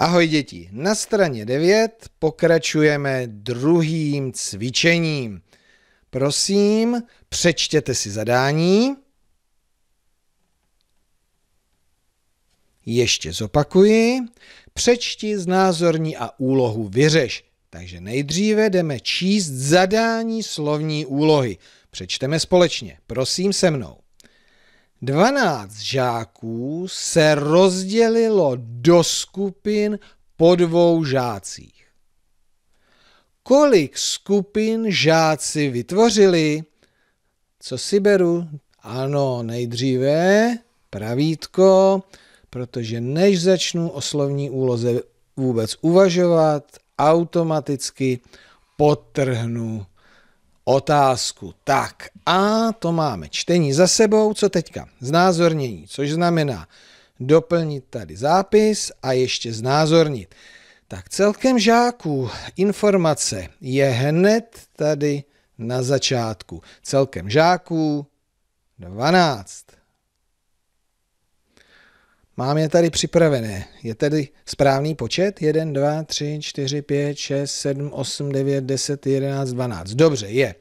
Ahoj děti, na straně 9 pokračujeme druhým cvičením. Prosím, přečtěte si zadání. Ještě zopakuji. Přečti znázorní a úlohu vyřeš. Takže nejdříve jdeme číst zadání slovní úlohy. Přečteme společně. Prosím se mnou. 12 žáků se rozdělilo do skupin po dvou žácích. Kolik skupin žáci vytvořili? Co si beru? Ano, nejdříve pravítko, protože než začnu o slovní úloze vůbec uvažovat, automaticky potrhnu otázku. Tak a to máme čtení za sebou, co teďka? Znázornění, což znamená doplnit tady zápis a ještě znázornit. Tak celkem žáků informace je hned tady na začátku. Celkem žáků 12. Mám je tady připravené. Je tedy správný počet? 1, 2, 3, 4, 5, 6, 7, 8, 9, 10, 11, 12. Dobře, je.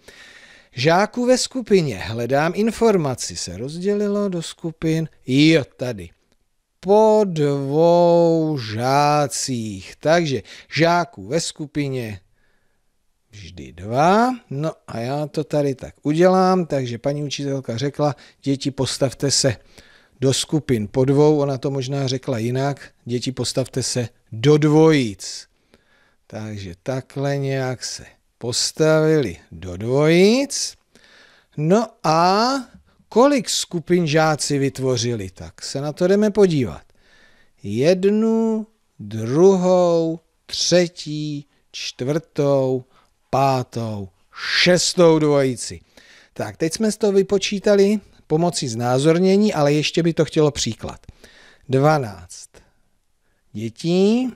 Žáků ve skupině hledám informaci. Se rozdělilo do skupin. Jo, tady. Po dvou žácích. Takže žáků ve skupině vždy dva. No a já to tady tak udělám. Takže paní učitelka řekla, děti postavte se do skupin po dvou, ona to možná řekla jinak, děti postavte se do dvojic. Takže takhle nějak se postavili do dvojic. No a kolik skupin žáci vytvořili, tak se na to jdeme podívat. Jednu, druhou, třetí, čtvrtou, pátou, šestou dvojici. Tak, teď jsme z toho vypočítali pomocí znázornění, ale ještě by to chtělo příklad. 12 dětí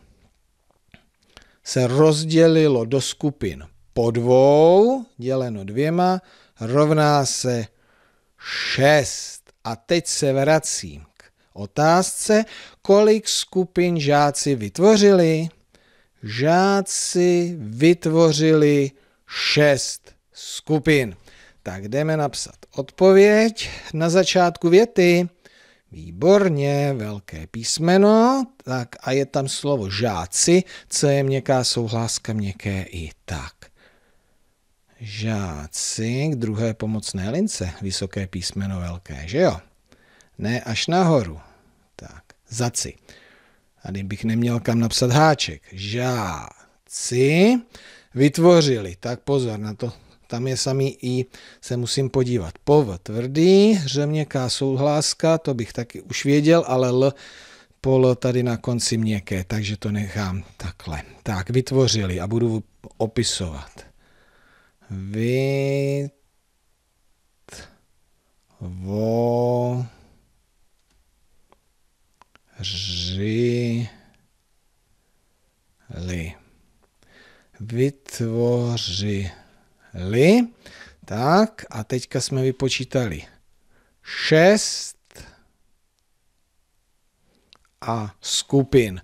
se rozdělilo do skupin po dvou, děleno dvěma, rovná se 6. A teď se vracím k otázce, kolik skupin žáci vytvořili. Žáci vytvořili šest skupin. Tak jdeme napsat odpověď na začátku věty. Výborně, velké písmeno. Tak a je tam slovo žáci, co je měkká souhláska měkké i tak. Žáci k druhé pomocné lince, vysoké písmeno velké, že jo? Ne až nahoru. Tak, zaci. Tady bych neměl kam napsat háček. Žáci vytvořili. Tak pozor na to, tam je samý i, se musím podívat. Pov tvrdý, řeměká souhláska, to bych taky už věděl, ale L pol tady na konci měkké, takže to nechám takhle. Tak, vytvořili a budu opisovat. Vy Vo... Ři... Li. Vytvořili li. Tak a teďka jsme vypočítali 6 a skupin.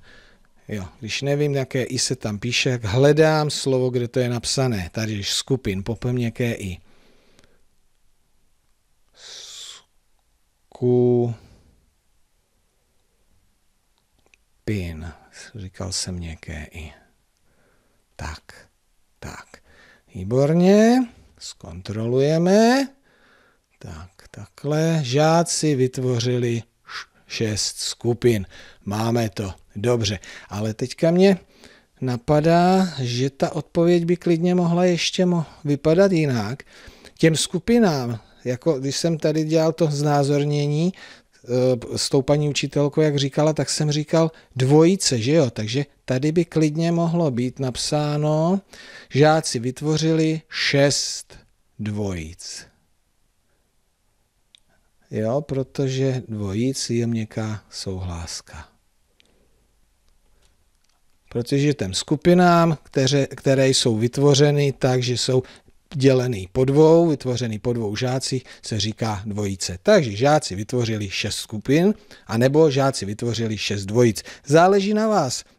Jo, když nevím, jaké i se tam píše, jak hledám slovo, kde to je napsané. Tady je skupin, popevněké i. Skupin. Říkal jsem nějaké i. Tak, tak. Výborně, zkontrolujeme. Tak, takhle. Žáci vytvořili šest skupin. Máme to, dobře. Ale teďka mě napadá, že ta odpověď by klidně mohla ještě mo vypadat jinak. Těm skupinám, jako když jsem tady dělal to znázornění, Eh, s tou paní učitelkou, jak říkala, tak jsem říkal dvojice, že jo? Takže tady by klidně mohlo být napsáno, žáci vytvořili šest dvojic. Jo, protože dvojic je měkká souhláska. Protože těm skupinám, které, které jsou vytvořeny tak, že jsou dělený po dvou, vytvořený po dvou žácích, se říká dvojice. Takže žáci vytvořili šest skupin, anebo žáci vytvořili šest dvojic. Záleží na vás,